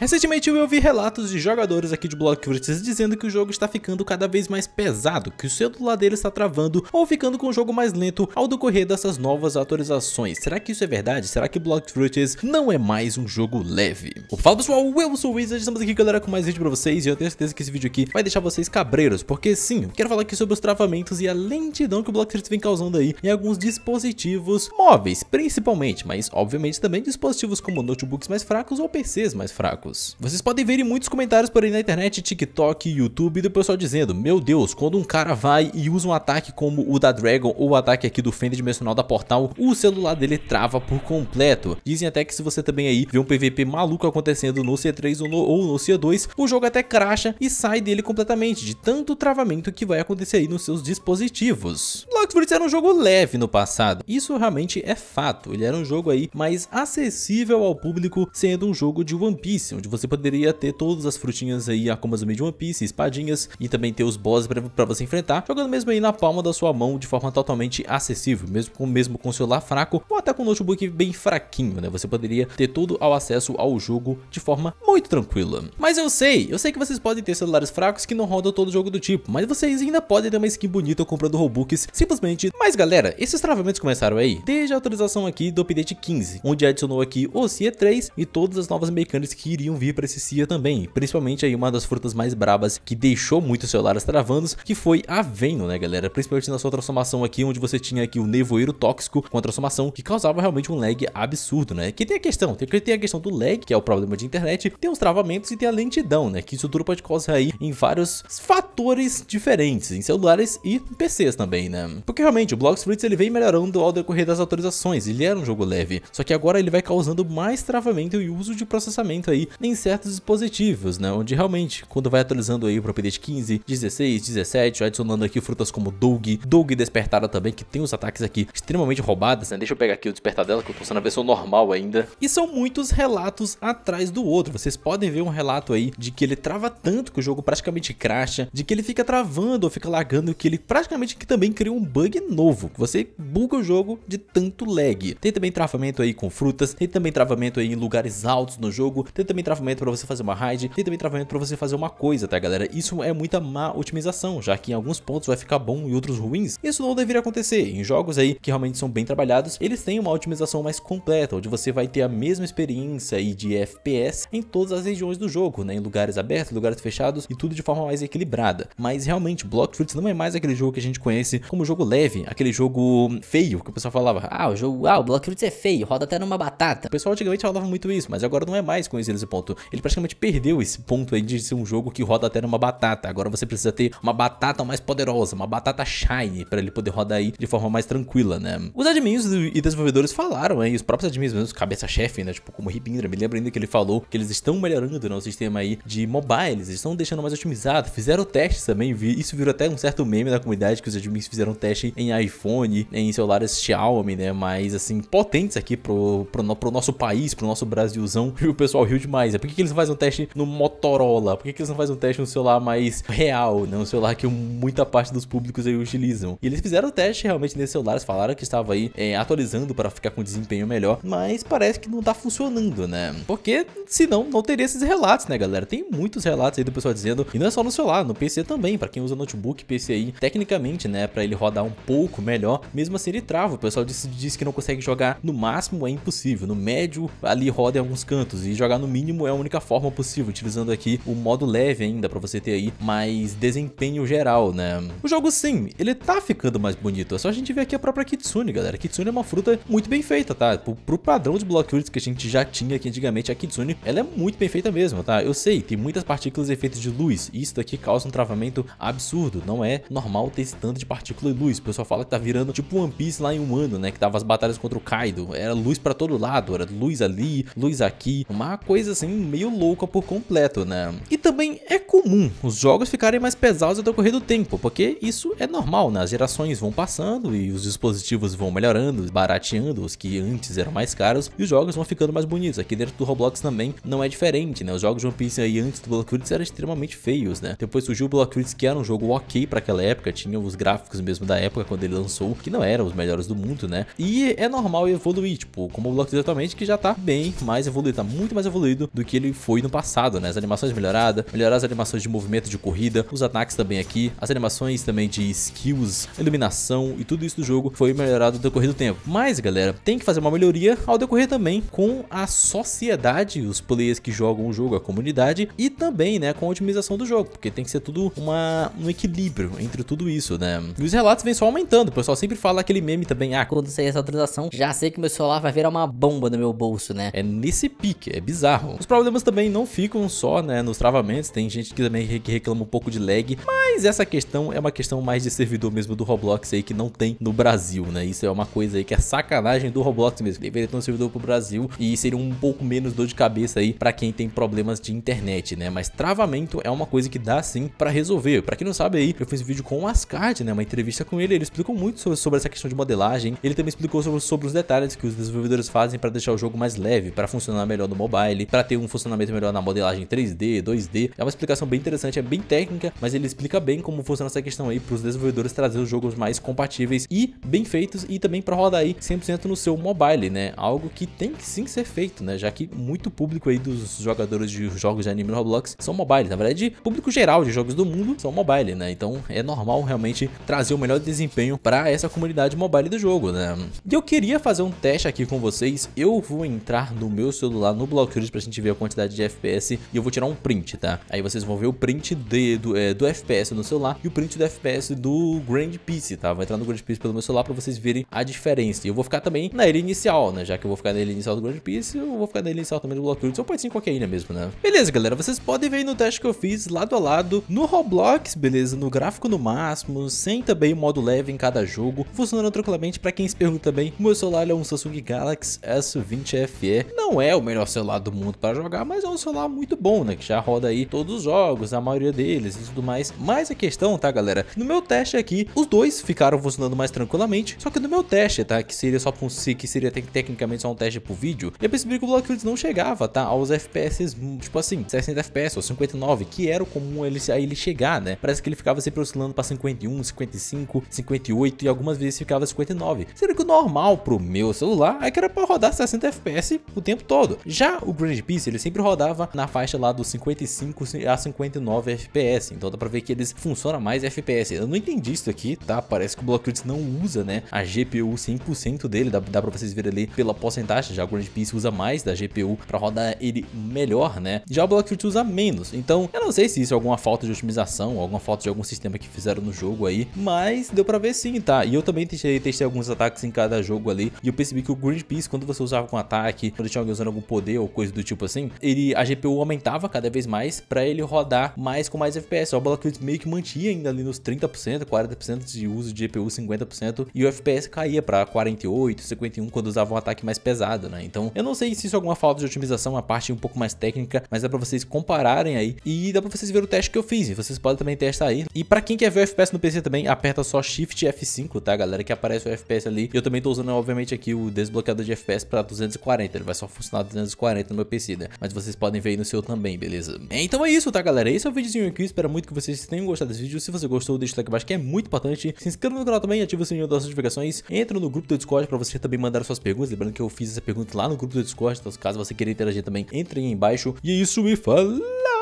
Recentemente eu ouvi relatos de jogadores aqui de Blockfruits dizendo que o jogo está ficando cada vez mais pesado, que o celular dele está travando ou ficando com o jogo mais lento ao decorrer dessas novas atualizações. Será que isso é verdade? Será que Blockfruits não é mais um jogo leve? Fala pessoal, eu sou o Wizard, estamos aqui galera com mais vídeo pra vocês e eu tenho certeza que esse vídeo aqui vai deixar vocês cabreiros, porque sim, quero falar aqui sobre os travamentos e a lentidão que o Blockfruits vem causando aí em alguns dispositivos móveis, principalmente, mas obviamente também dispositivos como notebooks mais fracos ou PCs mais fracos fracos. Vocês podem ver em muitos comentários por aí na internet, TikTok, YouTube, do pessoal dizendo, meu Deus, quando um cara vai e usa um ataque como o da Dragon ou o ataque aqui do Fender Dimensional da Portal, o celular dele trava por completo. Dizem até que se você também aí vê um PVP maluco acontecendo no C3 ou no, ou no C2, o jogo até cracha e sai dele completamente, de tanto travamento que vai acontecer aí nos seus dispositivos. Bloxfruits era um jogo leve no passado, isso realmente é fato, ele era um jogo aí mais acessível ao público, sendo um jogo de One Piece, onde você poderia ter todas as frutinhas aí, meio de One Piece, espadinhas e também ter os bosses para você enfrentar, jogando mesmo aí na palma da sua mão de forma totalmente acessível, mesmo com, mesmo com o celular fraco ou até com um notebook bem fraquinho, né? Você poderia ter todo ao acesso ao jogo de forma muito tranquila. Mas eu sei, eu sei que vocês podem ter celulares fracos que não rodam todo jogo do tipo, mas vocês ainda podem ter uma skin bonita comprando Robux simplesmente. Mas galera, esses travamentos começaram aí desde a atualização aqui do update 15, onde adicionou aqui o CE3 e todas as novas mecânicas que iriam deviam vir para esse CIA também, principalmente aí uma das frutas mais brabas que deixou muitos celulares travando, que foi a Venom, né galera, principalmente na sua transformação aqui, onde você tinha aqui o nevoeiro tóxico com a transformação, que causava realmente um lag absurdo, né, que tem a questão, tem, a questão do lag, que é o problema de internet, tem os travamentos e tem a lentidão, né, que isso tudo pode causar aí em vários fatores diferentes, em celulares e PCs também, né, porque realmente o Blox Fruits ele vem melhorando ao decorrer das atualizações, ele era um jogo leve, só que agora ele vai causando mais travamento e uso de processamento aí em certos dispositivos, né? Onde realmente, quando vai atualizando aí pro update 15, 16, 17, adicionando aqui frutas como Doug, Doug Despertada também, que tem os ataques aqui extremamente roubadas, né? Deixa eu pegar aqui o Despertar dela, que eu tô sendo a versão normal ainda. E são muitos relatos atrás do outro. Vocês podem ver um relato aí de que ele trava tanto que o jogo praticamente cracha, de que ele fica travando ou fica lagando, que ele praticamente que também cria um bug novo. Você buga o jogo de tanto lag. Tem também travamento aí com frutas, tem também travamento aí em lugares altos no jogo, tem também travamento para você fazer uma raid, tem também travamento para você fazer uma coisa, tá galera? Isso é muita má otimização, já que em alguns pontos vai ficar bom e outros ruins. Isso não deveria acontecer. Em jogos aí que realmente são bem trabalhados, eles têm uma otimização mais completa, onde você vai ter a mesma experiência e de FPS em todas as regiões do jogo, né? Em lugares abertos, lugares fechados e tudo de forma mais equilibrada. Mas realmente, Block Fruits não é mais aquele jogo que a gente conhece como jogo leve, aquele jogo feio que o pessoal falava. Ah, o jogo, ah, o Block Fruits é feio, roda até numa batata. O pessoal antigamente falava muito isso, mas agora não é mais conhecido esse ponto ponto. Ele praticamente perdeu esse ponto aí de ser um jogo que roda até numa batata. Agora você precisa ter uma batata mais poderosa, uma batata shine, para ele poder rodar aí de forma mais tranquila, né? Os admins e desenvolvedores falaram aí, os próprios admins mesmo, cabeça-chefe, né? Tipo, como Ribindra, me lembra ainda que ele falou que eles estão melhorando né, o sistema aí de mobiles, eles estão deixando mais otimizado, fizeram testes também, isso virou até um certo meme da comunidade que os admins fizeram teste em iPhone, em celulares Xiaomi, né? Mas assim, potentes aqui pro, pro, pro nosso país, pro nosso Brasilzão, e o pessoal riu demais por que, que eles não fazem um teste no Motorola? Por que, que eles não fazem um teste no celular mais real, né? Um celular que muita parte dos públicos aí utilizam. E eles fizeram o teste realmente nesses celulares, falaram que estava aí é, atualizando para ficar com desempenho melhor, mas parece que não tá funcionando, né? Porque senão não teria esses relatos, né, galera? Tem muitos relatos aí do pessoal dizendo, e não é só no celular, no PC também, para quem usa notebook, PC aí, tecnicamente, né, para ele rodar um pouco melhor, mesmo assim ele trava. O pessoal disse, disse que não consegue jogar no máximo, é impossível. No médio, ali roda em alguns cantos e jogar no mínimo mínimo é a única forma possível, utilizando aqui o modo leve ainda para você ter aí mais desempenho geral, né? O jogo sim, ele tá ficando mais bonito, é só a gente ver aqui a própria Kitsune, galera. Kitsune é uma fruta muito bem feita, tá? Pro, pro padrão de Block Fruits que a gente já tinha aqui antigamente, a Kitsune, ela é muito bem feita mesmo, tá? Eu sei, tem muitas partículas e efeitos de luz, e isso daqui causa um travamento absurdo, não é normal ter esse tanto de partícula e luz. O pessoal fala que tá virando tipo One Piece lá em um ano, né? Que tava as batalhas contra o Kaido, era luz para todo lado, era luz ali, luz aqui, uma coisa assim meio louca por completo, né? E também é comum os jogos ficarem mais pesados ao decorrer do tempo, porque isso é normal, né? As gerações vão passando e os dispositivos vão melhorando, barateando os que antes eram mais caros e os jogos vão ficando mais bonitos. Aqui dentro do Roblox também não é diferente, né? Os jogos de One Piece aí antes do Block eram extremamente feios, né? Depois surgiu o Block que era um jogo ok para aquela época, tinha os gráficos mesmo da época quando ele lançou, que não eram os melhores do mundo, né? E é normal evoluir, tipo, como o Block atualmente que já tá bem mais evoluído, tá muito mais evoluído do que ele foi no passado, né? As animações melhoradas, melhorar as animações de movimento de corrida, os ataques também aqui, as animações também de skills, iluminação e tudo isso do jogo foi melhorado no decorrer do tempo. Mas, galera, tem que fazer uma melhoria ao decorrer também com a sociedade, os players que jogam o jogo, a comunidade e também, né, com a otimização do jogo, porque tem que ser tudo uma, um equilíbrio entre tudo isso, né? E os relatos vêm só aumentando, o pessoal sempre fala aquele meme também, ah, quando sair essa atualização, já sei que meu celular vai virar uma bomba no meu bolso, né? É nesse pique, é bizarro. Os problemas também não ficam só né, nos travamentos, tem gente que também reclama um pouco de lag, mas essa questão é uma questão mais de servidor mesmo do Roblox aí que não tem no Brasil, né? Isso é uma coisa aí que é sacanagem do Roblox mesmo, deveria ter um servidor pro Brasil e seria um pouco menos dor de cabeça aí para quem tem problemas de internet, né? Mas travamento é uma coisa que dá sim para resolver. Para quem não sabe aí, eu fiz um vídeo com o Ascard, né? Uma entrevista com ele, ele explicou muito sobre, sobre essa questão de modelagem, ele também explicou sobre, sobre os detalhes que os desenvolvedores fazem para deixar o jogo mais leve, para funcionar melhor no mobile, ter um funcionamento melhor na modelagem 3D, 2D. É uma explicação bem interessante, é bem técnica, mas ele explica bem como funciona essa questão aí para os desenvolvedores trazer os jogos mais compatíveis e bem feitos e também para rodar aí 100% no seu mobile, né? Algo que tem que sim ser feito, né? Já que muito público aí dos jogadores de jogos de anime no Roblox são mobile. Na verdade, público geral de jogos do mundo são mobile, né? Então é normal realmente trazer o melhor desempenho para essa comunidade mobile do jogo, né? E eu queria fazer um teste aqui com vocês. Eu vou entrar no meu celular no Blockchain a gente gente a quantidade de FPS e eu vou tirar um print, tá? Aí vocês vão ver o print de, do, é, do FPS no celular e o print do FPS do Grand Piece, tá? Vou entrar no Grand Piece pelo meu celular pra vocês verem a diferença. E eu vou ficar também na ilha inicial, né? Já que eu vou ficar na ilha inicial do Grand Piece, eu vou ficar na ilha inicial também do Bloodroots, ou pode ser em qualquer ilha mesmo, né? Beleza, galera, vocês podem ver aí no teste que eu fiz lado a lado no Roblox, beleza? No gráfico no máximo, sem também modo leve em cada jogo, funcionando tranquilamente. Pra quem se pergunta também, o meu celular é um Samsung Galaxy S20 FE. Não é o melhor celular do mundo pra a jogar, mas é um celular muito bom, né? Que já roda aí todos os jogos, a maioria deles e tudo mais. Mas a questão, tá, galera? No meu teste aqui, os dois ficaram funcionando mais tranquilamente. Só que no meu teste, tá? Que seria só que seria tecnicamente só um teste pro vídeo, eu percebi que o Blackfields não chegava, tá? Aos FPS, tipo assim, 60 FPS ou 59, que era o comum ele, a ele chegar, né? Parece que ele ficava sempre oscilando para 51, 55, 58 e algumas vezes ficava 59. Sendo que o normal pro meu celular é que era para rodar 60 FPS o tempo todo. Já o Grand P difícil, ele sempre rodava na faixa lá dos 55 a 59 FPS, então dá pra ver que eles funcionam mais FPS. Eu não entendi isso aqui, tá? Parece que o Blockworks não usa, né, a GPU 100% dele, dá, dá pra vocês verem ali pela porcentagem, já o Grand Piece usa mais da GPU pra rodar ele melhor, né? Já o Blockworks usa menos, então eu não sei se isso é alguma falta de otimização, alguma falta de algum sistema que fizeram no jogo aí, mas deu pra ver sim, tá? E eu também testei, testei alguns ataques em cada jogo ali, e eu percebi que o Grand Piece, quando você usava com ataque, quando tinha alguém usando algum poder ou coisa do tipo assim, ele, a GPU aumentava cada vez mais para ele rodar mais com mais FPS. O Battlefield meio que mantinha ainda ali nos 30%, 40% de uso de GPU, 50%, e o FPS caía para 48, 51 quando usava um ataque mais pesado, né? Então, eu não sei se isso é alguma falta de otimização, uma parte um pouco mais técnica, mas é para vocês compararem aí e dá para vocês ver o teste que eu fiz, e vocês podem também testar aí. E para quem quer ver o FPS no PC também, aperta só Shift F5, tá, galera, que aparece o FPS ali. Eu também tô usando obviamente aqui o desbloqueador de FPS para 240, ele vai só funcionar 240 no meu PC mas vocês podem ver aí no seu também, beleza? Então é isso, tá galera? Esse é o videozinho aqui, espero muito que vocês tenham gostado desse vídeo. Se você gostou, deixa o like embaixo, que é muito importante. Se inscreva no canal também, ativa o sininho das notificações, entra no grupo do Discord para você também mandar suas perguntas, lembrando que eu fiz essa pergunta lá no grupo do Discord, então caso você queira interagir também, entre aí embaixo. E é isso, e falou!